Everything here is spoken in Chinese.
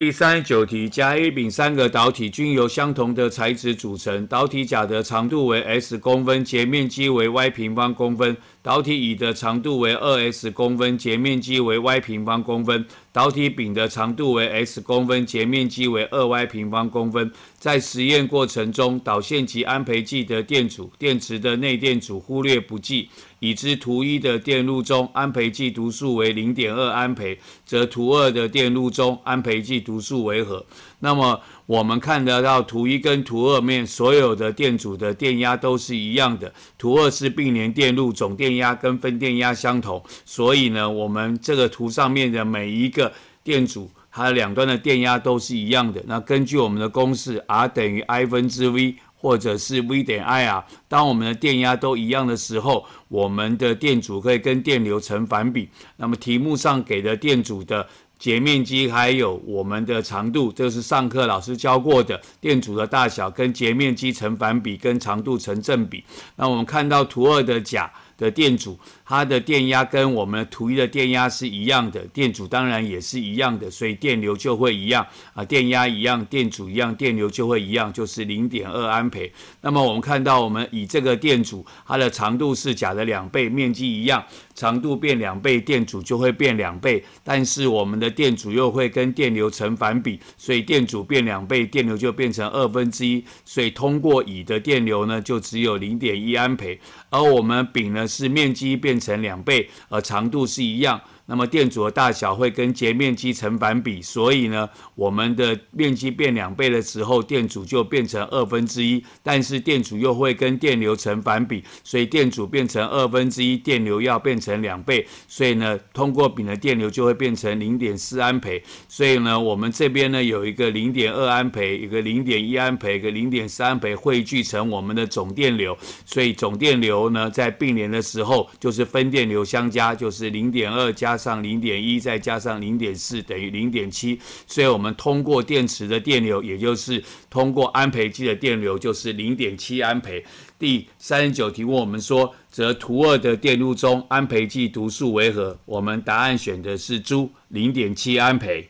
第三十九题，甲、乙、丙三个导体均由相同的材质组成。导体甲的长度为 s 公分，截面积为 y 平方公分；导体乙的长度为 2s 公分，截面积为 y 平方公分。导体柄的长度为 s 公分，截面积为 2y 平方公分。在实验过程中，导线及安培计的电阻，电池的内电阻忽略不计。已知图一的电路中，安培计读数为0.2安培，则图二的电路中，安培计读数为何？那么。我们看得到图一跟图二面所有的电阻的电压都是一样的。图二是并联电路，总电压跟分电压相同，所以呢，我们这个图上面的每一个电阻，它两端的电压都是一样的。那根据我们的公式，R 等于 I 分之 V，或者是 V 点 I 啊。当我们的电压都一样的时候，我们的电阻可以跟电流成反比。那么题目上给的电阻的。截面积还有我们的长度，这是上课老师教过的，电阻的大小跟截面积成反比，跟长度成正比。那我们看到图二的甲。的电阻，它的电压跟我们图一的电压是一样的，电阻当然也是一样的，所以电流就会一样啊，电压一样，电阻一样，电流就会一样，就是零点二安培。那么我们看到，我们以这个电阻，它的长度是甲的两倍，面积一样，长度变两倍，电阻就会变两倍，但是我们的电阻又会跟电流成反比，所以电阻变两倍，电流就变成二分之一，所以通过乙的电流呢，就只有零点一安培，而我们丙呢？是面积变成两倍，而长度是一样。那么电阻的大小会跟截面积成反比，所以呢，我们的面积变两倍的时候，电阻就变成二分之一。但是电阻又会跟电流成反比，所以电阻变成二分之一，电流要变成两倍。所以呢，通过丙的电流就会变成零点四安培。所以呢，我们这边呢有一个零点二安培，一个零点一安培，一个零点三培汇聚成我们的总电流。所以总电流呢，在并联的时候就是分电流相加，就是零点二加。上零点一再加上零点四等于零点七，所以我们通过电池的电流，也就是通过安培计的电流，就是零点七安培。第三十九题问我们说，则图二的电路中安培计读数为何？我们答案选的是 C，零点七安培。